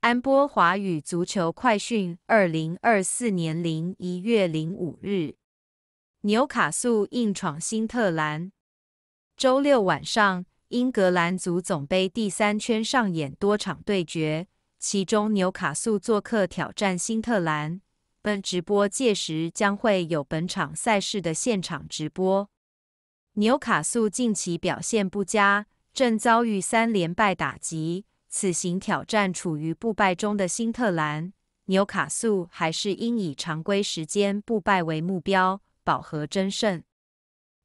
安波华语足球快讯，二零二四年零一月零五日。纽卡素硬闯新特兰。周六晚上，英格兰足总杯第三圈上演多场对决，其中纽卡素做客挑战新特兰。本直播届时将会有本场赛事的现场直播。纽卡素近期表现不佳，正遭遇三连败打击。此行挑战处于不败中的新特兰，纽卡素还是应以常规时间不败为目标饱和争胜。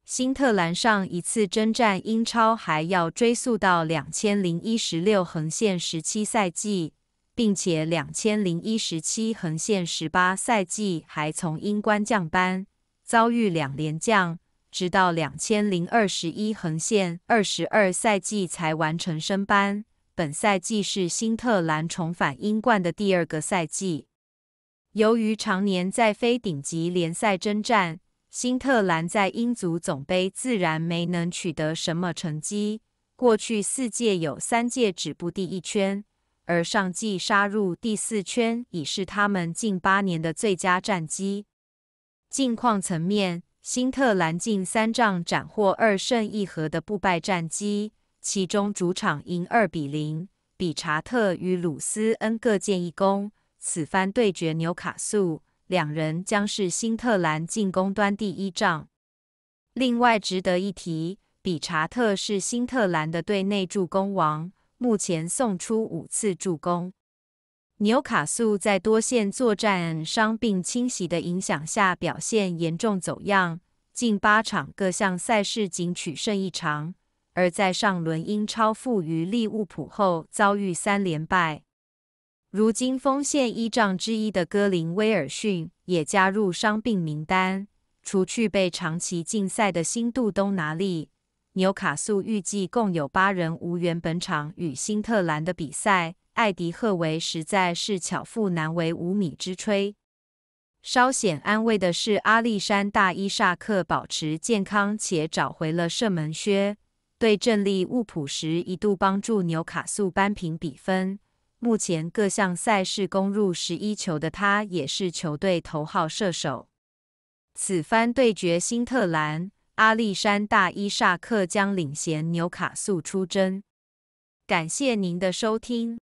新特兰上一次征战英超还要追溯到两千零一十六横线十七赛季，并且两千零一十七横线十八赛季还从英冠降班，遭遇两连降，直到两千零二十一横线二十二赛季才完成升班。本赛季是新特兰重返英冠的第二个赛季。由于常年在非顶级联赛征战，新特兰在英足总杯自然没能取得什么成绩。过去四届有三届止步第一圈，而上季杀入第四圈已是他们近八年的最佳战绩。近况层面，新特兰近三仗斩获二胜一和的不败战绩。其中主场赢二比零，比查特与鲁斯恩各建一功。此番对决纽卡素，两人将是新特兰进攻端第一仗。另外值得一提，比查特是新特兰的队内助攻王，目前送出五次助攻。纽卡素在多线作战、伤病侵袭的影响下，表现严重走样，近八场各项赛事仅取胜一场。而在上轮英超负于利物浦后遭遇三连败，如今锋线一仗之一的格林威尔逊也加入伤病名单。除去被长期禁赛的新杜东拿利，纽卡素预计共有八人无缘本场与新特兰的比赛。艾迪赫维实在是巧妇难为无米之炊。稍显安慰的是，阿历山大伊萨克保持健康且找回了射门靴。对阵利物浦时，一度帮助纽卡素扳平比分。目前各项赛事攻入十一球的他，也是球队头号射手。此番对决新特兰，阿历山大·伊萨克将领衔纽卡素出征。感谢您的收听。